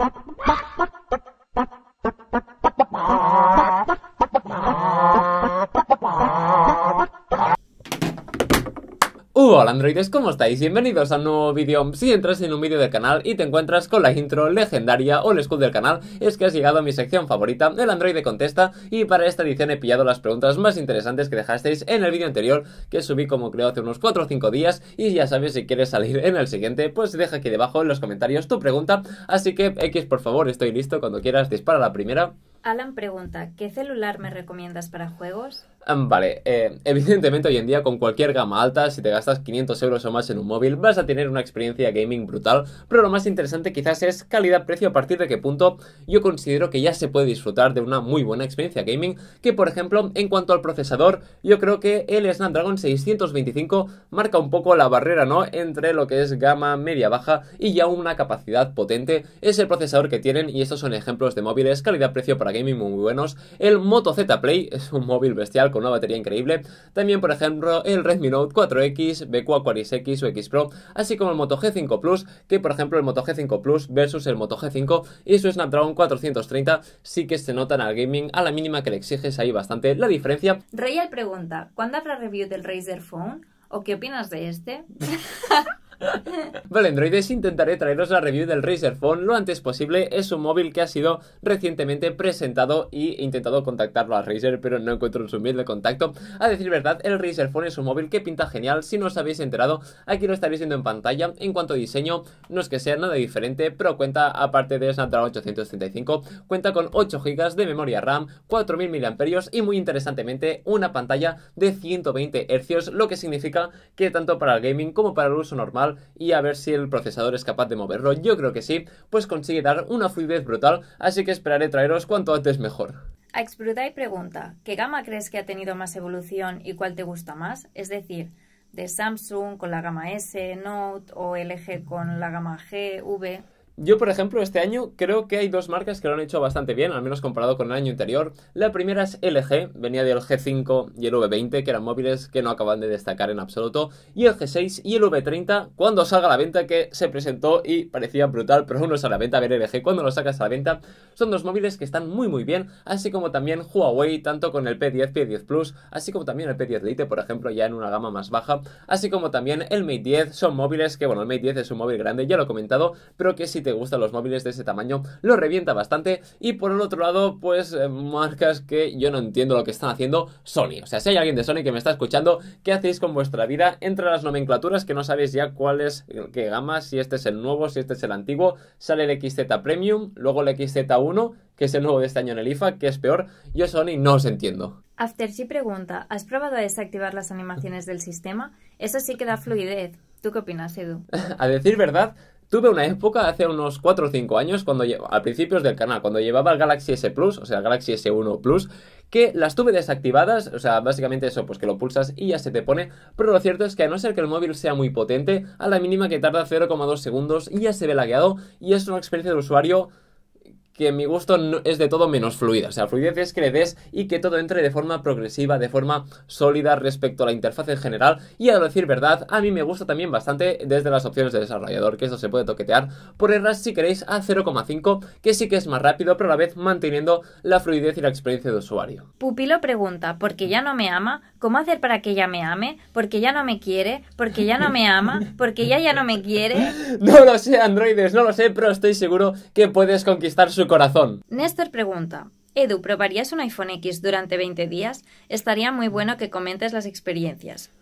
up Hola androides, ¿cómo estáis? Bienvenidos a un nuevo vídeo. Si entras en un vídeo del canal y te encuentras con la intro legendaria o el school del canal, es que has llegado a mi sección favorita, el androide contesta, y para esta edición he pillado las preguntas más interesantes que dejasteis en el vídeo anterior, que subí como creo hace unos 4 o 5 días, y ya sabes si quieres salir en el siguiente, pues deja aquí debajo en los comentarios tu pregunta, así que X por favor, estoy listo, cuando quieras dispara la primera. Alan pregunta, ¿qué celular me recomiendas para juegos? Mm, vale, eh, evidentemente hoy en día con cualquier gama alta, si te gastas 500 euros o más en un móvil, vas a tener una experiencia gaming brutal, pero lo más interesante quizás es calidad-precio, a partir de qué punto yo considero que ya se puede disfrutar de una muy buena experiencia gaming, que por ejemplo, en cuanto al procesador, yo creo que el Snapdragon 625 marca un poco la barrera, ¿no?, entre lo que es gama media-baja y ya una capacidad potente, es el procesador que tienen y estos son ejemplos de móviles calidad-precio para gaming muy buenos, el Moto Z Play es un móvil bestial con una batería increíble, también por ejemplo el Redmi Note 4X, BQ Aquaris X o X Pro, así como el Moto G5 Plus, que por ejemplo el Moto G5 Plus versus el Moto G5 y su Snapdragon 430 sí que se notan al gaming a la mínima que le exiges ahí bastante la diferencia. Reyal pregunta, ¿cuándo habrá review del Razer Phone? ¿O qué opinas de este? vale, androides, intentaré traeros la review del Razer Phone lo antes posible. Es un móvil que ha sido recientemente presentado y he intentado contactarlo a Razer, pero no encuentro su mail de contacto. A decir verdad, el Razer Phone es un móvil que pinta genial. Si no os habéis enterado, aquí lo estaréis viendo en pantalla. En cuanto a diseño, no es que sea nada diferente, pero cuenta, aparte de Snapdragon 835, cuenta con 8 GB de memoria RAM, 4000 mAh y muy interesantemente una pantalla de 120 Hz, lo que significa que tanto para el gaming como para el uso normal y a ver si el procesador es capaz de moverlo. Yo creo que sí, pues consigue dar una fluidez brutal, así que esperaré traeros cuanto antes mejor. y pregunta, ¿qué gama crees que ha tenido más evolución y cuál te gusta más? Es decir, de Samsung con la gama S, Note o LG con la gama G, V. Yo, por ejemplo, este año creo que hay dos marcas que lo han hecho bastante bien, al menos comparado con el año anterior. La primera es LG, venía del G5 y el V20, que eran móviles que no acaban de destacar en absoluto, y el G6 y el V30 cuando salga a la venta, que se presentó y parecía brutal, pero uno sale a la venta, a ver LG, cuando lo sacas a la venta, son dos móviles que están muy muy bien, así como también Huawei, tanto con el P10, P10 Plus, así como también el P10 Lite, por ejemplo, ya en una gama más baja, así como también el Mate 10, son móviles que, bueno, el Mate 10 es un móvil grande, ya lo he comentado, pero que si te te gustan los móviles de ese tamaño, lo revienta bastante. Y por el otro lado, pues eh, marcas que yo no entiendo lo que están haciendo Sony. O sea, si hay alguien de Sony que me está escuchando, ¿qué hacéis con vuestra vida entre las nomenclaturas que no sabéis ya cuál es eh, qué gama, si este es el nuevo, si este es el antiguo? Sale el XZ Premium, luego el XZ1, que es el nuevo de este año en el IFA, que es peor. Yo Sony no os entiendo. After si pregunta, ¿has probado a desactivar las animaciones del sistema? Eso sí que da fluidez. ¿Tú qué opinas, Edu? a decir verdad, Tuve una época hace unos 4 o 5 años, cuando a principios del canal, cuando llevaba el Galaxy S Plus, o sea, el Galaxy S1 Plus, que las tuve desactivadas, o sea, básicamente eso, pues que lo pulsas y ya se te pone, pero lo cierto es que a no ser que el móvil sea muy potente, a la mínima que tarda 0,2 segundos ya se ve lagueado y es una experiencia de usuario que mi gusto es de todo menos fluida. O sea, fluidez es que le des y que todo entre de forma progresiva, de forma sólida respecto a la interfaz en general. Y a decir verdad, a mí me gusta también bastante desde las opciones de desarrollador, que eso se puede toquetear, por RAS, si queréis a 0,5, que sí que es más rápido, pero a la vez manteniendo la fluidez y la experiencia de usuario. Pupilo pregunta, ¿por qué ya no me ama? ¿Cómo hacer para que ella me ame? ¿Porque ya no me quiere? ¿Porque ya no me ama? ¿Porque ella ya no me quiere? no lo sé, androides, no lo sé, pero estoy seguro que puedes conquistar su corazón. Néstor pregunta, Edu, ¿probarías un iPhone X durante 20 días? Estaría muy bueno que comentes las experiencias.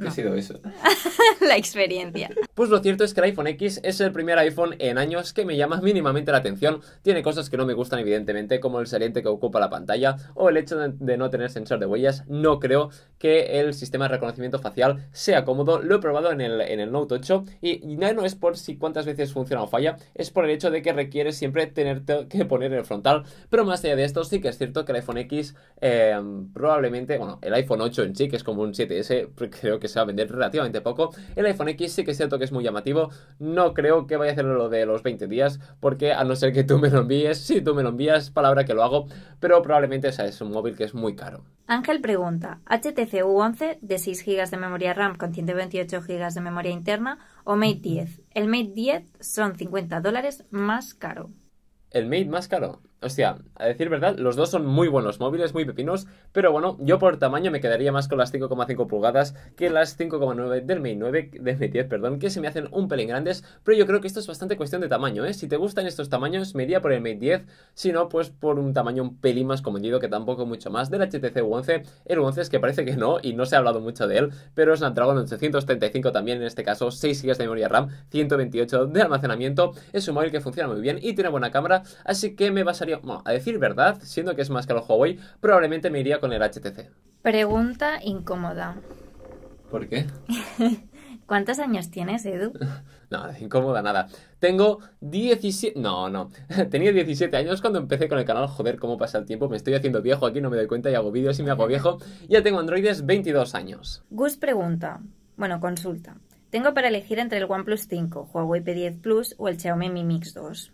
¿Qué ha sido eso? la experiencia. Pues lo cierto es que el iPhone X es el primer iPhone en años que me llama mínimamente la atención. Tiene cosas que no me gustan, evidentemente, como el saliente que ocupa la pantalla o el hecho de no tener sensor de huellas. No creo que el sistema de reconocimiento facial sea cómodo. Lo he probado en el, en el Note 8 y, ya no, es por si cuántas veces funciona o falla, es por el hecho de que requiere siempre tener que poner el frontal. Pero más allá de esto, sí que es cierto que el iPhone X eh, probablemente, bueno, el iPhone 8 en sí, que es como un 7S, creo que que se va a vender relativamente poco. El iPhone X sí que es cierto que es muy llamativo. No creo que vaya a hacerlo lo de los 20 días, porque a no ser que tú me lo envíes, si tú me lo envías, palabra que lo hago, pero probablemente sea es un móvil que es muy caro. Ángel pregunta, HTC U11 de 6 GB de memoria RAM con 128 GB de memoria interna o Mate 10. El Mate 10 son 50 dólares más caro. ¿El Mate más caro? Hostia, a decir verdad, los dos son muy buenos móviles, muy pepinos, pero bueno, yo por tamaño me quedaría más con las 5,5 pulgadas que las 5,9 del Mate 9, del Mate 10, perdón, que se me hacen un pelín grandes, pero yo creo que esto es bastante cuestión de tamaño, ¿eh? Si te gustan estos tamaños, me iría por el Mate 10, si no, pues por un tamaño un pelín más comedido, que tampoco mucho más, del HTC 11, el 11 es que parece que no, y no se ha hablado mucho de él, pero es Dragon 835 también, en este caso 6 GB de memoria RAM, 128 de almacenamiento, es un móvil que funciona muy bien y tiene buena cámara, así que me va basaría bueno, a decir verdad, siendo que es más caro Huawei, probablemente me iría con el HTC. Pregunta incómoda. ¿Por qué? ¿Cuántos años tienes, Edu? no, incómoda nada. Tengo 17... No, no. Tenía 17 años cuando empecé con el canal. Joder, cómo pasa el tiempo. Me estoy haciendo viejo aquí, no me doy cuenta y hago vídeos y me hago viejo. Ya tengo androides 22 años. Gus pregunta. Bueno, consulta. Tengo para elegir entre el OnePlus 5, Huawei P10 Plus o el Xiaomi Mi Mix 2.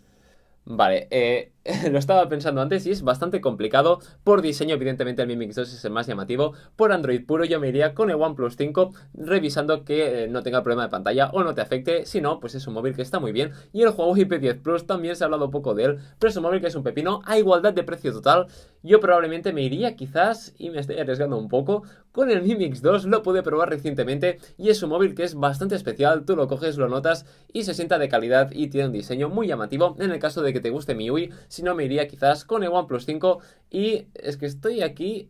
Vale, eh, lo estaba pensando antes y es bastante complicado. Por diseño, evidentemente, el Mi Mix 2 es el más llamativo. Por Android puro, yo me iría con el OnePlus 5, revisando que eh, no tenga problema de pantalla o no te afecte. Si no, pues es un móvil que está muy bien. Y el Huawei P10 Plus también se ha hablado poco de él, pero es un móvil que es un pepino a igualdad de precio total. Yo probablemente me iría, quizás, y me estoy arriesgando un poco, con el Mi Mix 2. Lo pude probar recientemente y es un móvil que es bastante especial. Tú lo coges, lo notas y se sienta de calidad y tiene un diseño muy llamativo. En el caso de que te guste mi UI si no me iría quizás con el OnePlus 5 y es que estoy aquí...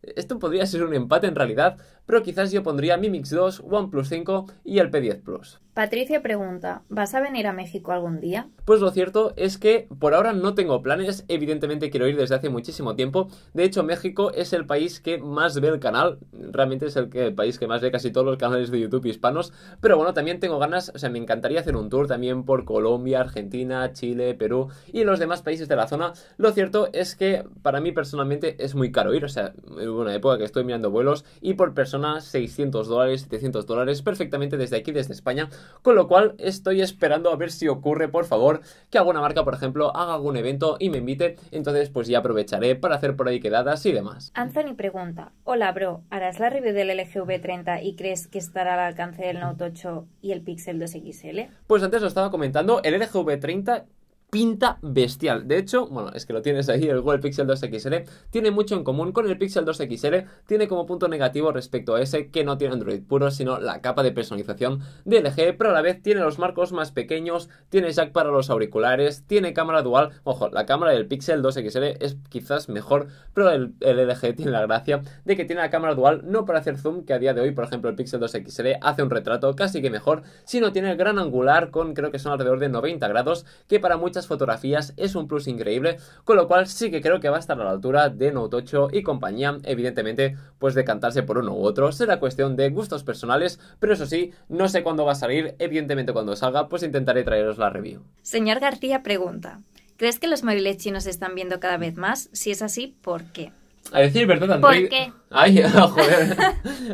Esto podría ser un empate en realidad, pero quizás yo pondría Mi Mix 2, OnePlus 5 y el P10 Plus. Patricia pregunta, ¿vas a venir a México algún día? Pues lo cierto es que por ahora no tengo planes, evidentemente quiero ir desde hace muchísimo tiempo, de hecho México es el país que más ve el canal, realmente es el, país que más ve casi todos los canales de YouTube hispanos, pero bueno, también tengo ganas, o sea, me encantaría hacer un tour también por Colombia, Argentina, Chile, Perú y los demás países de la zona, lo cierto es que para mí personalmente es muy caro ir, o sea, hubo una época que estoy mirando vuelos y por persona 600 dólares, 700 dólares perfectamente desde aquí, desde España. Con lo cual estoy esperando a ver si ocurre, por favor, que alguna marca, por ejemplo, haga algún evento y me invite. Entonces pues ya aprovecharé para hacer por ahí quedadas y demás. Anthony pregunta, hola bro, ¿harás la review del LGV 30 y crees que estará al alcance del Note 8 y el Pixel 2 XL? Pues antes lo estaba comentando, el LGV 30 pinta bestial. De hecho, bueno, es que lo tienes ahí, el Google Pixel 2 XL tiene mucho en común con el Pixel 2 XL, tiene como punto negativo respecto a ese que no tiene Android puro, sino la capa de personalización de LG, pero a la vez tiene los marcos más pequeños, tiene jack para los auriculares, tiene cámara dual, ojo, la cámara del Pixel 2 XL es quizás mejor, pero el, LG tiene la gracia de que tiene la cámara dual no para hacer zoom, que a día de hoy, por ejemplo, el Pixel 2 XL hace un retrato casi que mejor, sino tiene el gran angular con creo que son alrededor de 90 grados, que para muchas fotografías, es un plus increíble, con lo cual sí que creo que va a estar a la altura de Note 8 y compañía, evidentemente pues decantarse por uno u otro, será cuestión de gustos personales, pero eso sí, no sé cuándo va a salir, evidentemente cuando salga pues intentaré traeros la review. Señor García pregunta, ¿crees que los móviles chinos están viendo cada vez más? Si es así, ¿por qué? A decir verdad, ¿Por qué? Ay, joder,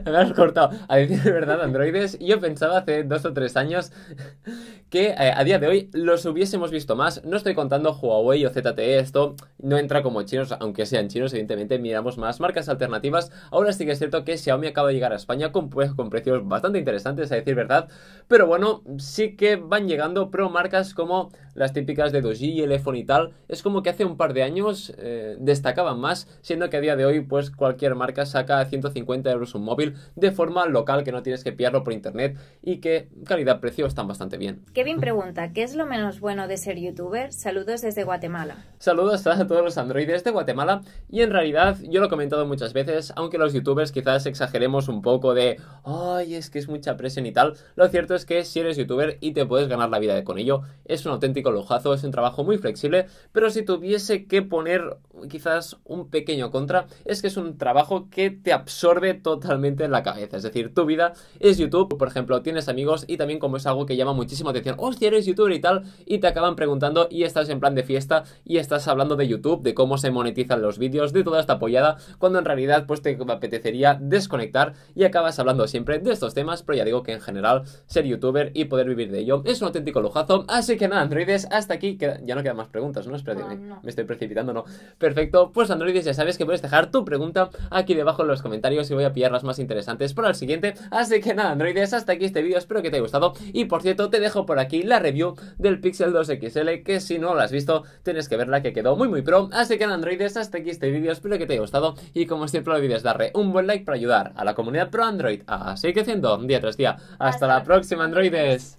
me has cortado. A decir verdad, androides, yo pensaba hace dos o tres años que eh, a día de hoy los hubiésemos visto más. No estoy contando Huawei o ZTE, esto no entra como chinos, aunque sean chinos, evidentemente miramos más marcas alternativas. Ahora sí que es cierto que Xiaomi acaba de llegar a España con, pues, precios bastante interesantes, a decir verdad. Pero bueno, sí que van llegando pro marcas como las típicas de 2G, iPhone y tal. Es como que hace un par de años eh, destacaban más, siendo que a día de hoy pues cualquier marca saca a 150 euros un móvil de forma local que no tienes que pillarlo por internet y que calidad-precio están bastante bien. Kevin pregunta, ¿qué es lo menos bueno de ser youtuber? Saludos desde Guatemala. Saludos a todos los androides de Guatemala y en realidad yo lo he comentado muchas veces, aunque los youtubers quizás exageremos un poco de, ay, es que es mucha presión y tal, lo cierto es que si eres youtuber y te puedes ganar la vida con ello, es un auténtico lujazo, es un trabajo muy flexible, pero si tuviese que poner quizás un pequeño contra, es que es un trabajo que te absorbe totalmente la cabeza. Es decir, tu vida es YouTube, por ejemplo, tienes amigos y también como es algo que llama muchísimo atención, hostia, eres youtuber y tal, y te acaban preguntando y estás en plan de fiesta y estás hablando de YouTube, de cómo se monetizan los vídeos, de toda esta apoyada, cuando en realidad pues te apetecería desconectar y acabas hablando siempre de estos temas, pero ya digo que en general ser youtuber y poder vivir de ello es un auténtico lujazo. Así que nada, androides, hasta aquí ya no quedan más preguntas, ¿no? Espera, ah, me estoy precipitando, ¿no? Perfecto, pues androides, ya sabes que puedes dejar tu pregunta aquí de abajo en los comentarios y voy a pillar las más interesantes para el siguiente. Así que nada, androides, hasta aquí este vídeo, espero que te haya gustado. Y por cierto, te dejo por aquí la review del Pixel 2 XL, que si no la has visto, tienes que verla que quedó muy muy pro. Así que nada, androides, hasta aquí este vídeo, espero que te haya gustado. Y como siempre, no olvides darle un buen like para ayudar a la comunidad pro Android a seguir creciendo día tras día. hasta la próxima, androides.